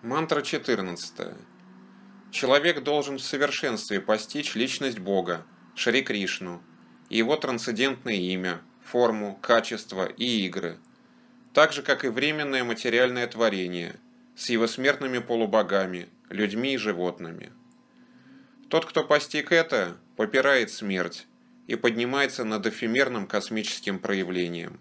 Мантра 14. Человек должен в совершенстве постичь личность Бога, Шри Кришну, и его трансцендентное имя, форму, качество и игры, так же, как и временное материальное творение, с его смертными полубогами, людьми и животными. Тот, кто постиг это, попирает смерть и поднимается над эфемерным космическим проявлением,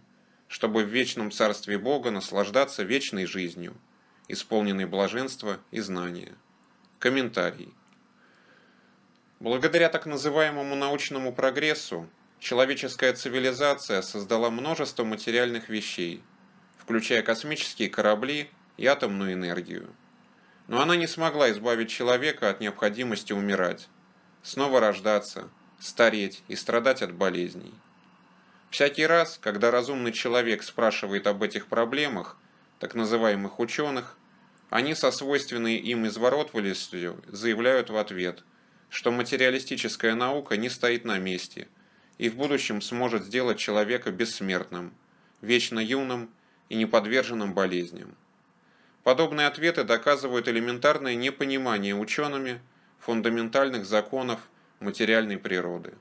чтобы в вечном царстве Бога наслаждаться вечной жизнью – исполненный блаженства и знания. Комментарий. Благодаря так называемому научному прогрессу, человеческая цивилизация создала множество материальных вещей, включая космические корабли и атомную энергию. Но она не смогла избавить человека от необходимости умирать, снова рождаться, стареть и страдать от болезней. Всякий раз, когда разумный человек спрашивает об этих проблемах, так называемых ученых, они со свойственной им изворотливостью заявляют в ответ, что материалистическая наука не стоит на месте и в будущем сможет сделать человека бессмертным, вечно юным и неподверженным болезням. Подобные ответы доказывают элементарное непонимание учеными фундаментальных законов материальной природы.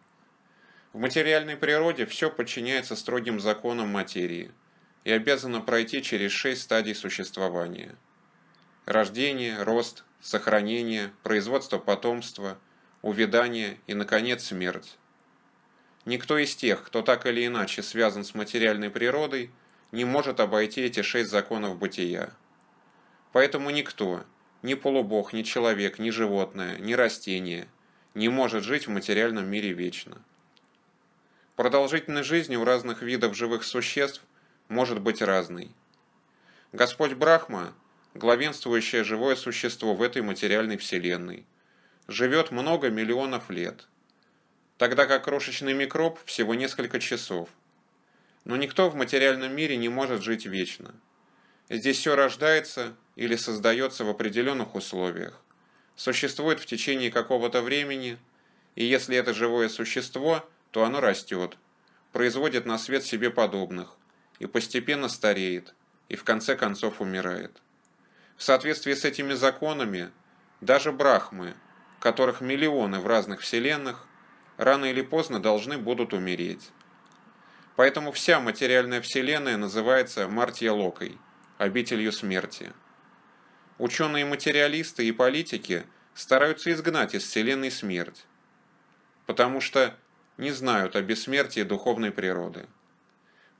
В материальной природе все подчиняется строгим законам материи – и обязано пройти через шесть стадий существования. Рождение, рост, сохранение, производство потомства, увядание и, наконец, смерть. Никто из тех, кто так или иначе связан с материальной природой, не может обойти эти шесть законов бытия. Поэтому никто, ни полубог, ни человек, ни животное, ни растение, не может жить в материальном мире вечно. Продолжительность жизни у разных видов живых существ – может быть разной. Господь Брахма – главенствующее живое существо в этой материальной вселенной. Живет много миллионов лет. Тогда как крошечный микроб – всего несколько часов. Но никто в материальном мире не может жить вечно. Здесь все рождается или создается в определенных условиях. Существует в течение какого-то времени, и если это живое существо, то оно растет, производит на свет себе подобных – и постепенно стареет, и в конце концов умирает. В соответствии с этими законами, даже брахмы, которых миллионы в разных вселенных, рано или поздно должны будут умереть. Поэтому вся материальная вселенная называется Мартья Локой, обителью смерти. Ученые-материалисты и политики стараются изгнать из вселенной смерть, потому что не знают о бессмертии духовной природы.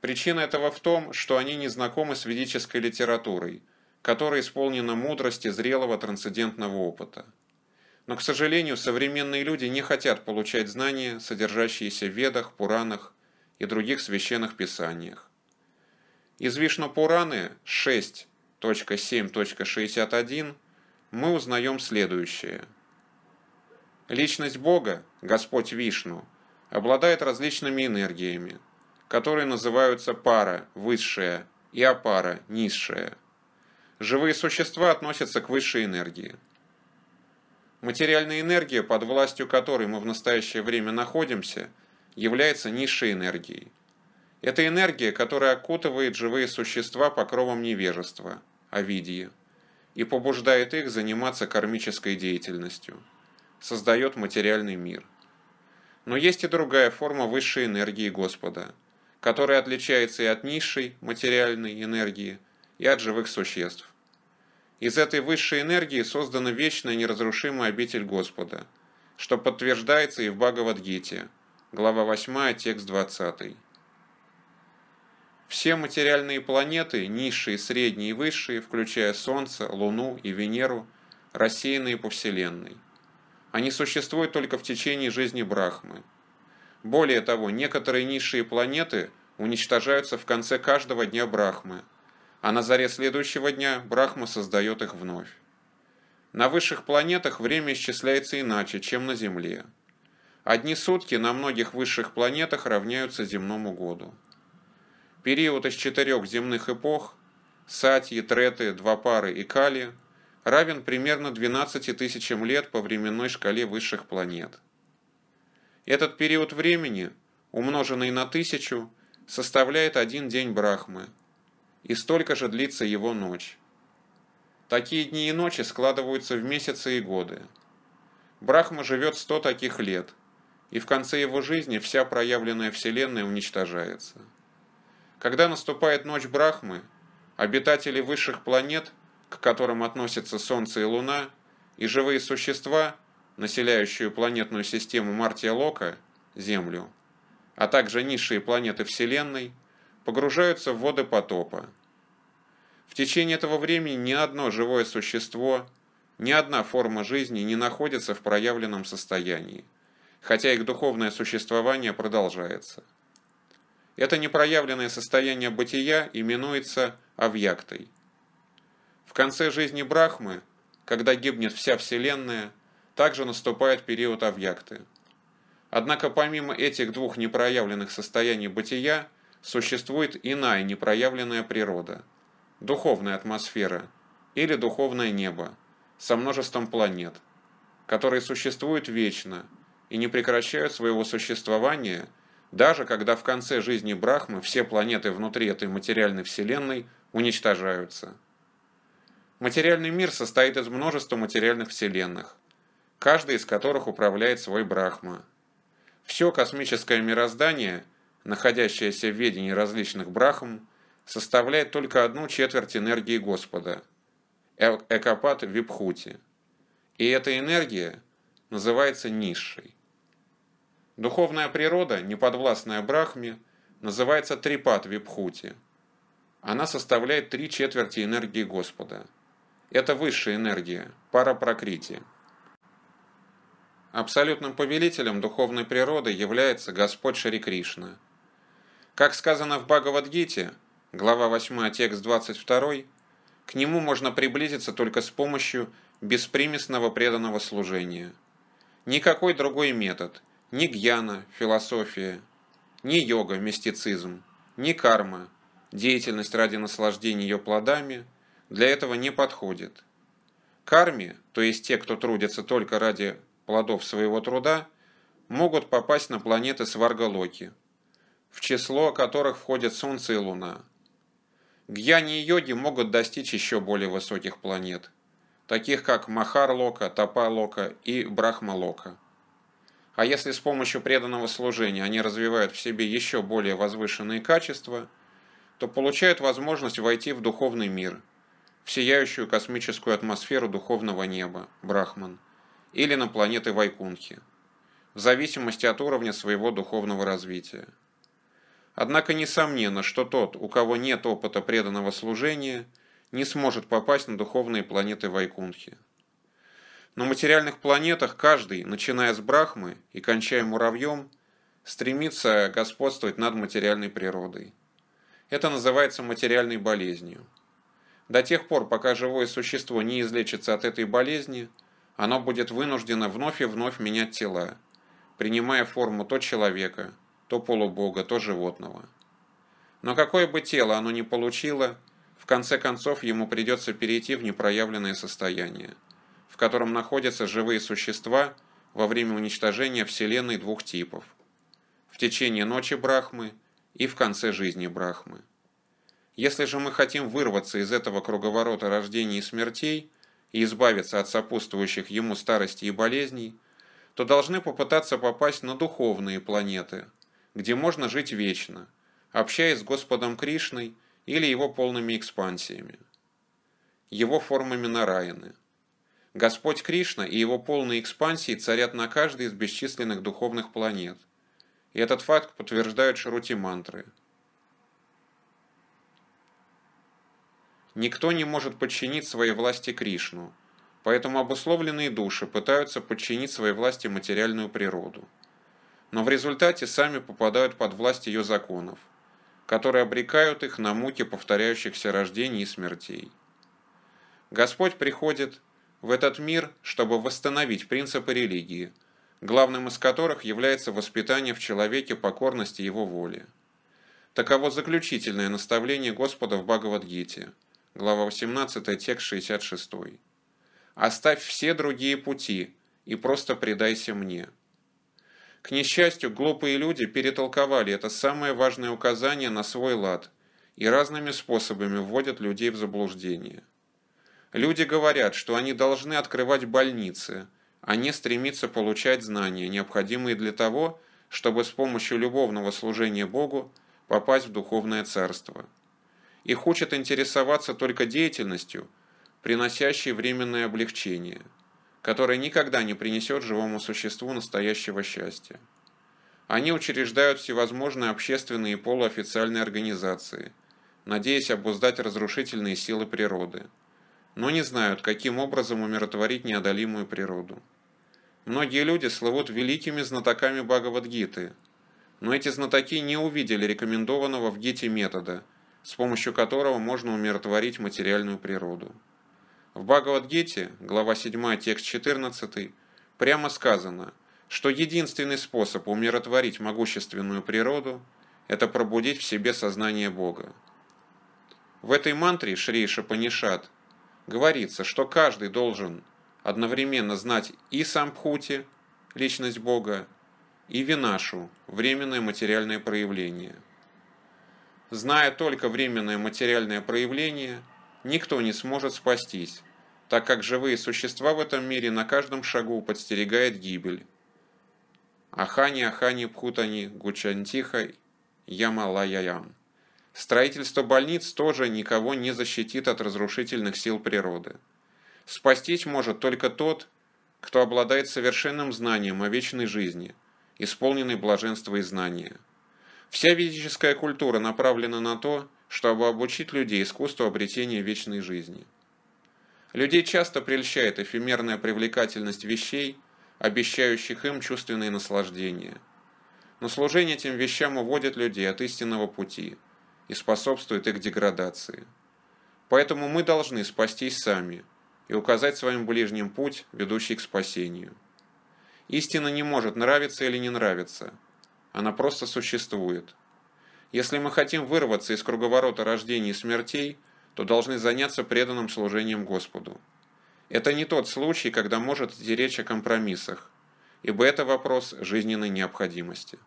Причина этого в том, что они не знакомы с ведической литературой, которая исполнена мудрости зрелого трансцендентного опыта. Но, к сожалению, современные люди не хотят получать знания, содержащиеся в Ведах, Пуранах и других священных писаниях. Из Вишну Пураны 6.7.61 мы узнаем следующее. Личность Бога, Господь Вишну, обладает различными энергиями, которые называются пара – высшая и опара низшая. Живые существа относятся к высшей энергии. Материальная энергия, под властью которой мы в настоящее время находимся, является низшей энергией. Это энергия, которая окутывает живые существа покровом невежества, овидии, и побуждает их заниматься кармической деятельностью, создает материальный мир. Но есть и другая форма высшей энергии Господа – которая отличается и от низшей материальной энергии, и от живых существ. Из этой высшей энергии создана вечная неразрушимая обитель Господа, что подтверждается и в Бхагавадгите, глава 8, текст 20. Все материальные планеты, низшие, средние и высшие, включая Солнце, Луну и Венеру, рассеянные по Вселенной. Они существуют только в течение жизни Брахмы – более того, некоторые низшие планеты уничтожаются в конце каждого дня Брахмы, а на заре следующего дня Брахма создает их вновь. На высших планетах время исчисляется иначе, чем на Земле. Одни сутки на многих высших планетах равняются земному году. Период из четырех земных эпох – Сатьи, Треты, Два Пары и Кали – равен примерно 12 тысячам лет по временной шкале высших планет – этот период времени, умноженный на тысячу, составляет один день Брахмы, и столько же длится его ночь. Такие дни и ночи складываются в месяцы и годы. Брахма живет сто таких лет, и в конце его жизни вся проявленная Вселенная уничтожается. Когда наступает ночь Брахмы, обитатели высших планет, к которым относятся Солнце и Луна, и живые существа – населяющую планетную систему Мартия Лока, Землю, а также низшие планеты Вселенной, погружаются в воды потопа. В течение этого времени ни одно живое существо, ни одна форма жизни не находится в проявленном состоянии, хотя их духовное существование продолжается. Это непроявленное состояние бытия именуется авьяктой. В конце жизни Брахмы, когда гибнет вся Вселенная, также наступает период авьякты. Однако помимо этих двух непроявленных состояний бытия, существует иная непроявленная природа – духовная атмосфера или духовное небо со множеством планет, которые существуют вечно и не прекращают своего существования, даже когда в конце жизни Брахмы все планеты внутри этой материальной вселенной уничтожаются. Материальный мир состоит из множества материальных вселенных – каждый из которых управляет свой Брахма. Все космическое мироздание, находящееся в ведении различных Брахм, составляет только одну четверть энергии Господа – э-, Экопат Випхути. И эта энергия называется низшей. Духовная природа, неподвластная Брахме, называется Трипат Випхути. Она составляет три четверти энергии Господа. Это высшая энергия, пара прокрытия. Абсолютным повелителем духовной природы является Господь Шри Кришна. Как сказано в Бхагавадгите, глава 8, текст 22, к нему можно приблизиться только с помощью беспримесного преданного служения. Никакой другой метод, ни гьяна, философия, ни йога, мистицизм, ни карма, деятельность ради наслаждения ее плодами, для этого не подходит. Карме, то есть те, кто трудится только ради плодов своего труда, могут попасть на планеты Сваргалоки, в число которых входят Солнце и Луна. Гьяни и йоги могут достичь еще более высоких планет, таких как Махар-лока, Тапа-лока и Брахма-лока. А если с помощью преданного служения они развивают в себе еще более возвышенные качества, то получают возможность войти в духовный мир, в сияющую космическую атмосферу духовного неба, Брахман или на планеты Вайкунхи, в зависимости от уровня своего духовного развития. Однако несомненно, что тот, у кого нет опыта преданного служения, не сможет попасть на духовные планеты Вайкунхи. На материальных планетах каждый, начиная с Брахмы и кончая муравьем, стремится господствовать над материальной природой. Это называется материальной болезнью. До тех пор, пока живое существо не излечится от этой болезни – оно будет вынуждено вновь и вновь менять тела, принимая форму то человека, то полубога, то животного. Но какое бы тело оно ни получило, в конце концов ему придется перейти в непроявленное состояние, в котором находятся живые существа во время уничтожения Вселенной двух типов – в течение ночи Брахмы и в конце жизни Брахмы. Если же мы хотим вырваться из этого круговорота рождений и смертей – и избавиться от сопутствующих ему старости и болезней, то должны попытаться попасть на духовные планеты, где можно жить вечно, общаясь с Господом Кришной или его полными экспансиями. Его формами нараяны. Господь Кришна и его полные экспансии царят на каждой из бесчисленных духовных планет. И этот факт подтверждают шрути-мантры – Никто не может подчинить своей власти Кришну, поэтому обусловленные души пытаются подчинить своей власти материальную природу. Но в результате сами попадают под власть ее законов, которые обрекают их на муки повторяющихся рождений и смертей. Господь приходит в этот мир, чтобы восстановить принципы религии, главным из которых является воспитание в человеке покорности его воле. Таково заключительное наставление Господа в Бхагавадгите – глава 18, текст 66. «Оставь все другие пути и просто предайся мне». К несчастью, глупые люди перетолковали это самое важное указание на свой лад и разными способами вводят людей в заблуждение. Люди говорят, что они должны открывать больницы, а не стремиться получать знания, необходимые для того, чтобы с помощью любовного служения Богу попасть в духовное царство и хочет интересоваться только деятельностью, приносящей временное облегчение, которое никогда не принесет живому существу настоящего счастья. Они учреждают всевозможные общественные и полуофициальные организации, надеясь обуздать разрушительные силы природы, но не знают, каким образом умиротворить неодолимую природу. Многие люди слывут великими знатоками Бхагавадгиты, но эти знатоки не увидели рекомендованного в Гите метода – с помощью которого можно умиротворить материальную природу. В Бхагавадгите, глава 7, текст 14, прямо сказано, что единственный способ умиротворить могущественную природу – это пробудить в себе сознание Бога. В этой мантре Шри Шапанишат говорится, что каждый должен одновременно знать и Самбхути, личность Бога, и Винашу, временное материальное проявление – зная только временное материальное проявление, никто не сможет спастись, так как живые существа в этом мире на каждом шагу подстерегает гибель. Ахани, Ахани, Пхутани, Гучантиха, Ямалаям. Строительство больниц тоже никого не защитит от разрушительных сил природы. Спастись может только тот, кто обладает совершенным знанием о вечной жизни, исполненный блаженства и знания. Вся ведическая культура направлена на то, чтобы обучить людей искусству обретения вечной жизни. Людей часто прельщает эфемерная привлекательность вещей, обещающих им чувственные наслаждения. Но служение этим вещам уводит людей от истинного пути и способствует их деградации. Поэтому мы должны спастись сами и указать своим ближним путь, ведущий к спасению. Истина не может нравиться или не нравиться – она просто существует. Если мы хотим вырваться из круговорота рождений и смертей, то должны заняться преданным служением Господу. Это не тот случай, когда может идти речь о компромиссах, ибо это вопрос жизненной необходимости.